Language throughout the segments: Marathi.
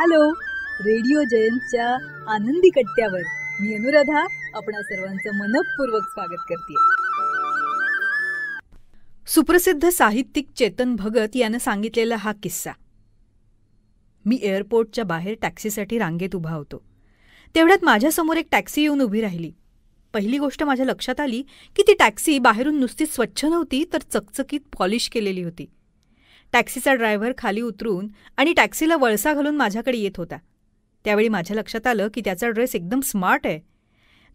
हॅलो रेडिओ जयंतच्या आनंदी कट्ट्यावर मी अनुराधा आपणा सर्वांचं मनपूर्वक स्वागत करते सुप्रसिद्ध साहित्यिक चेतन भगत यानं सांगितलेला हा किस्सा मी एअरपोर्टच्या बाहेर टॅक्सीसाठी रांगेत उभा होतो तेवढ्यात माझ्यासमोर एक टॅक्सी येऊन उभी राहिली पहिली गोष्ट माझ्या लक्षात आली की ती टॅक्सी बाहेरून नुसती स्वच्छ नव्हती तर चकचकीत पॉलिश केलेली होती टॅक्सीचा ड्रायव्हर खाली उतरून आणि टॅक्सीला वळसा घालून माझ्याकडे येत होता त्यावेळी माझ्या लक्षात आलं की त्याचा ड्रेस एकदम स्मार्ट आहे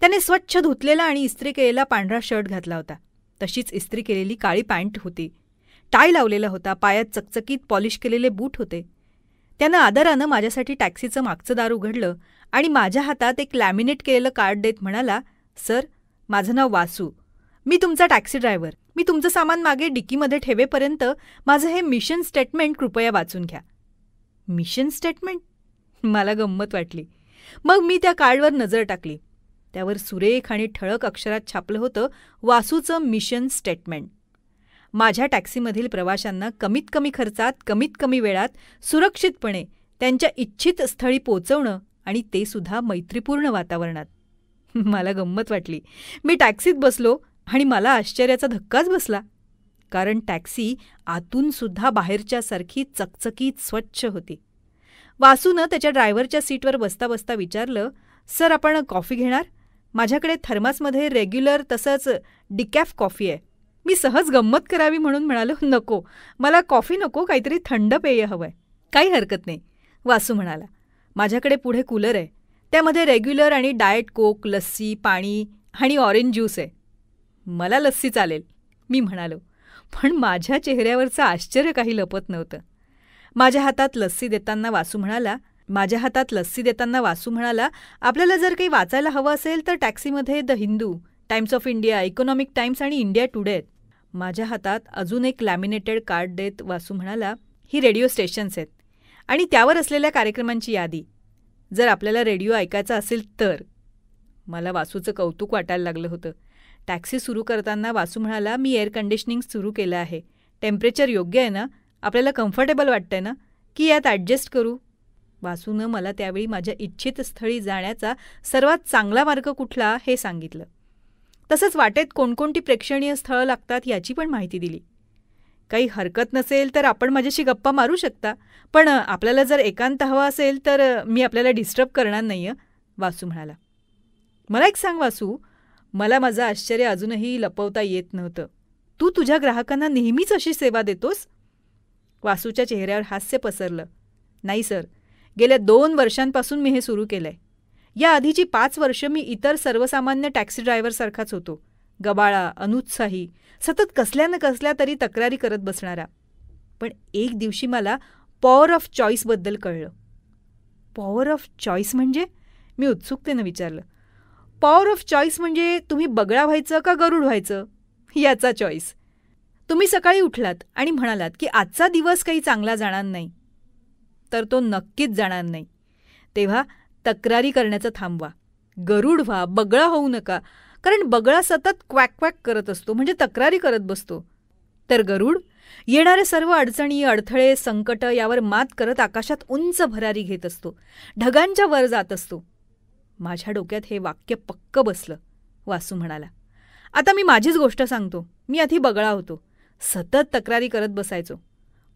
त्याने स्वच्छ धुतलेला आणि इस्त्री केलेला पांढरा शर्ट घातला होता तशीच इस्त्री केलेली काळी पॅन्ट होती टाय लावलेला होता पायात चकचकीत पॉलिश केलेले बूट होते त्यानं आदरानं माझ्यासाठी टॅक्सीचं मागचं दार उघडलं आणि माझ्या हातात एक लॅमिनेट केलेलं कार्ड देत म्हणाला सर माझं नाव वासू मी तुमचा टॅक्सी ड्रायव्हर मी तुमचं सामान मागे डिकीमध्ये ठेवेपर्यंत माझं हे मिशन स्टेटमेंट कृपया वाचून घ्या मिशन स्टेटमेंट मला गंमत वाटली मग मी त्या कार्डवर नजर टाकली त्यावर सुरेख आणि ठळक अक्षरात छापलं होतं वासूचं मिशन स्टेटमेंट माझ्या टॅक्सीमधील प्रवाशांना कमीत कमी खर्चात कमीत कमी वेळात सुरक्षितपणे त्यांच्या इच्छित स्थळी पोचवणं आणि ते सुद्धा मैत्रीपूर्ण वातावरणात मला गंमत वाटली मी टॅक्सीत बसलो आणि मला आश्चर्याचा धक्काच बसला कारण टॅक्सी आतून सुद्धा बाहेरच्यासारखी चकचकीत स्वच्छ होती वासूनं त्याच्या ड्रायव्हरच्या सीटवर बसता बसता विचारलं सर आपण कॉफी घेणार माझ्याकडे थर्मासमध्ये रेग्युलर तसंच डिकॅफ कॉफी आहे मी सहज गंमत करावी म्हणून म्हणालो नको मला कॉफी नको काहीतरी थंड पेय हवंय काही हरकत नाही वासू म्हणाला माझ्याकडे पुढे कूलर आहे त्यामध्ये रेग्युलर आणि डाएट कोक लस्सी पाणी आणि ऑरेंज ज्यूस आहे मला लस्सी चालेल मी म्हणालो पण माझ्या चेहऱ्यावरचं आश्चर्य काही लपत नव्हतं माझ्या हातात लस्सी देताना वासू म्हणाला माझ्या हातात लस्सी देताना वासू म्हणाला आपल्याला जर काही वाचायला हवं असेल तर टॅक्सीमध्ये the Hindu Times of India Economic Times आणि इंडिया टुडे आहेत माझ्या हातात अजून एक लॅमिनेटेड कार्ड देत वासू म्हणाला ही रेडिओ स्टेशन्स आहेत आणि त्यावर असलेल्या कार्यक्रमांची यादी जर आपल्याला रेडिओ ऐकायचा असेल तर मला वासूचं कौतुक वाटायला लागलं होतं टॅक्सी सुरू करताना वासू म्हणाला मी एअर कंडिशनिंग सुरू केलं आहे टेम्परेचर योग्य आहे ना आपल्याला कम्फर्टेबल वाटतंय ना की यात ॲडजस्ट करू वासूनं मला त्यावेळी माझ्या इच्छित स्थळी जाण्याचा सर्वात चांगला मार्ग कुठला हे सांगितलं तसंच वाटेत कोणकोणती प्रेक्षणीय स्थळं लागतात याची पण माहिती दिली काही हरकत नसेल तर आपण माझ्याशी गप्पा मारू शकता पण आपल्याला जर एकांत हवा असेल तर मी आपल्याला डिस्टर्ब करणार नाही वासू म्हणाला मला एक सांग वासू मला माझं आश्चर्य अजूनही लपवता येत नव्हतं तू तुझ्या ग्राहकांना नेहमीच अशी सेवा देतोस वासूच्या चेहऱ्यावर हास्य पसरलं नाही सर गेल्या दोन वर्षांपासून मी हे सुरू केलंय या आधीची पाच वर्ष मी इतर सर्वसामान्य टॅक्सी ड्रायव्हरसारखाच होतो गबाळा अनुत्साही सतत कसल्या ना कसल्या तरी तक्रारी करत बसणारा पण एक दिवशी मला पॉवर ऑफ चॉईसबद्दल कळलं पॉवर ऑफ चॉईस म्हणजे मी उत्सुकतेनं विचारलं पॉवर ऑफ चॉईस म्हणजे तुम्ही बगळा व्हायचं का गरुड व्हायचं याचा चॉईस तुम्ही सकाळी उठलात आणि म्हणालात की आजचा दिवस काही चांगला जाणार नाही तर तो नक्कीच जाणार नाही तेव्हा तक्रारी करण्याचं थांबवा गरुड व्हा बगळा होऊ नका कारण बगळा सतत क्वॅक क्वॅक करत असतो म्हणजे तक्रारी करत बसतो तर गरुड येणाऱ्या सर्व अडचणी अडथळे संकट यावर मात करत आकाशात उंच भरारी घेत असतो ढगांच्या वर जात असतो माझ्या डोक्यात हे वाक्य पक्क बसलं वासू म्हणाला आता मी माझीच गोष्ट सांगतो मी आधी बगळा होतो सतत तक्रारी करत बसायचो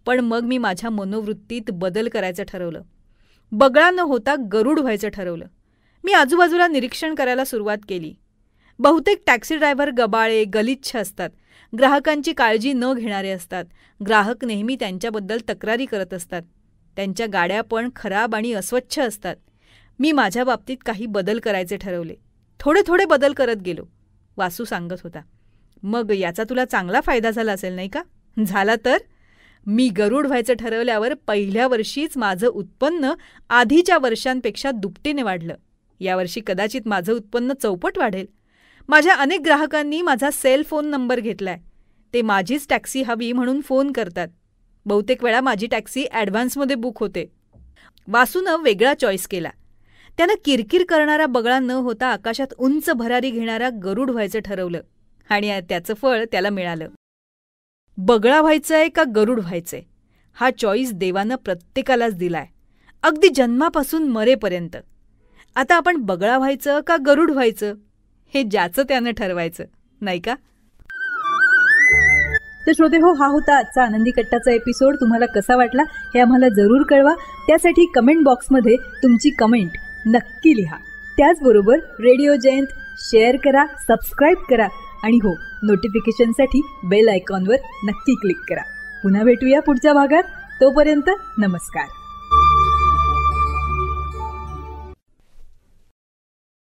पण मग मी माझ्या मनोवृत्तीत बदल करायचं ठरवलं बगळा न होता गरुड व्हायचं ठरवलं मी आजूबाजूला निरीक्षण करायला सुरुवात केली बहुतेक टॅक्सी ड्रायव्हर गबाळे गलिच्छ असतात ग्राहकांची काळजी न घेणारे असतात ग्राहक नेहमी त्यांच्याबद्दल तक्रारी करत असतात त्यांच्या गाड्या पण खराब आणि अस्वच्छ असतात मी माझ्या बाबतीत काही बदल करायचे ठरवले थोडे थोडे बदल करत गेलो वासू सांगत होता मग याचा तुला चांगला फायदा झाला असेल नाही का झाला तर मी गरुड व्हायचं ठरवल्यावर पहिल्या वर्षीच माझं उत्पन्न आधीच्या वर्षांपेक्षा दुपटीने वाढलं यावर्षी कदाचित माझं उत्पन्न चौपट वाढेल माझ्या अनेक ग्राहकांनी माझा सेल फोन नंबर घेतलाय ते माझीच टॅक्सी हवी म्हणून फोन करतात बहुतेक वेळा माझी टॅक्सी ॲडव्हान्समध्ये बुक होते वासूनं वेगळा चॉईस केला त्यानं किरकिर करणारा बगळा न होता आकाशात उंच भरारी घेणारा गरुड व्हायचं ठरवलं आणि त्याचं फळ त्याला मिळालं बगळा व्हायचंय का गरुड व्हायचंय हा चॉईस देवानं प्रत्येकालाच दिलाय अगदी जन्मापासून मरेपर्यंत आता आपण बगळा व्हायचं का गरुड व्हायचं हे ज्याचं त्यानं ठरवायचं नाही का तर श्रोते हो हा होता आजचा आनंदी कट्टाचा एपिसोड तुम्हाला कसा वाटला हे आम्हाला जरूर कळवा त्यासाठी कमेंट बॉक्समध्ये तुमची कमेंट नक्की लिहा त्याचबरोबर रेडिओ जयंत शेअर करा सबस्क्राईब करा आणि हो नोटिफिकेशनसाठी बेल आयकॉनवर नक्की क्लिक करा पुन्हा भेटूया पुढच्या भागात तोपर्यंत नमस्कार